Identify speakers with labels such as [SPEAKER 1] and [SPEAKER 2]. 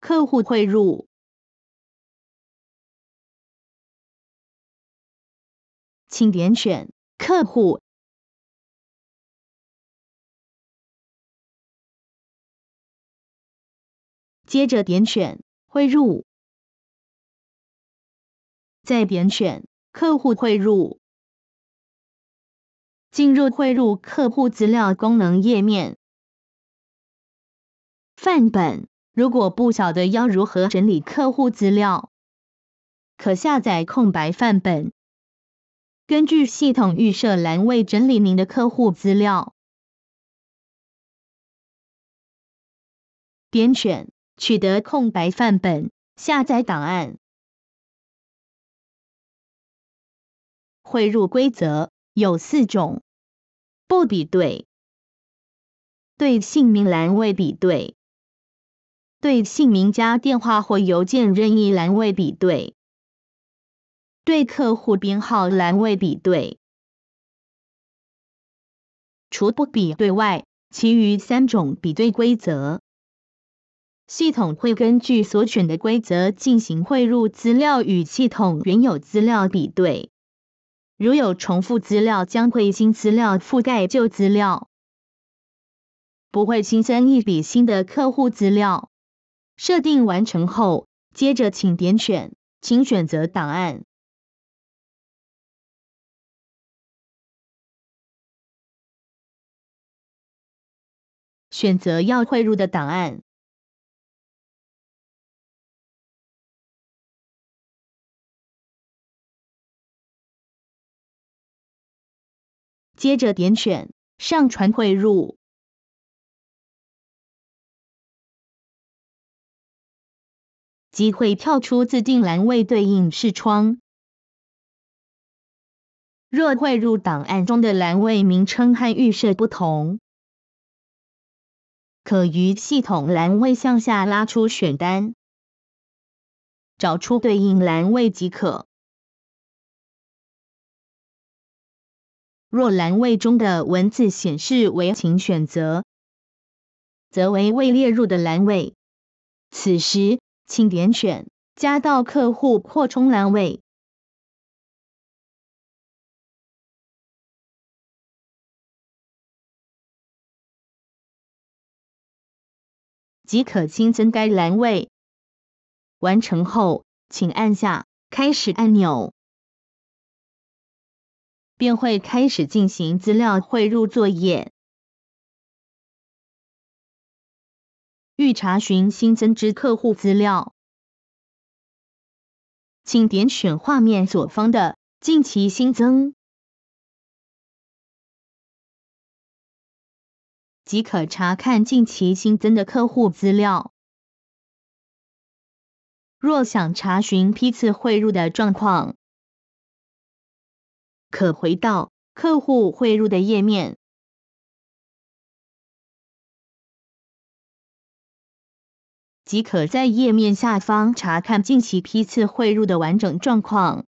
[SPEAKER 1] 客户汇入，请点选客户，接着点选汇入，再点选客户汇入，进
[SPEAKER 2] 入汇入客户资料功能页面，范本。如果不晓得要如何整理客户资料，可下载空白范本，根据系统预设栏位整理您
[SPEAKER 1] 的客户资料。点选取得空白范本，下载档案。汇入规则有四种：
[SPEAKER 2] 不比对、对姓名栏位比对。对姓名、加电话或邮件任意栏位比对，对客户编号栏位比对，除不比对外，其余三种比对规则，系统会根据所选的规则进行汇入资料与系统原有资料比对，如有重复资料，将会新资料覆盖旧资料，不会新增一笔新的客户资料。设定完成后，接着请点选，请选择
[SPEAKER 1] 档案，选择要汇入的档案，接着点选上传汇入。机会跳出自定栏位对应视窗。若汇入档案中的栏位名
[SPEAKER 2] 称和预设不同，可于系统栏位向下拉出选单，找出对应栏位即
[SPEAKER 1] 可。若栏位中
[SPEAKER 2] 的文字显示为“请选择”，则为未列入的栏位，此时。请点选“加到客户扩充栏
[SPEAKER 1] 位”，即
[SPEAKER 2] 可新增该栏位。完成后，请按下“开始”按钮，便会开始进行资料
[SPEAKER 1] 汇入作业。查询新增之客户资料，请点选画面左方的“近期新增”，即可查看近期新增的客户资料。若想查询批次汇入的状况，可回到客户汇入的页面。即可在页面下方查看近期批次汇入的完整状况。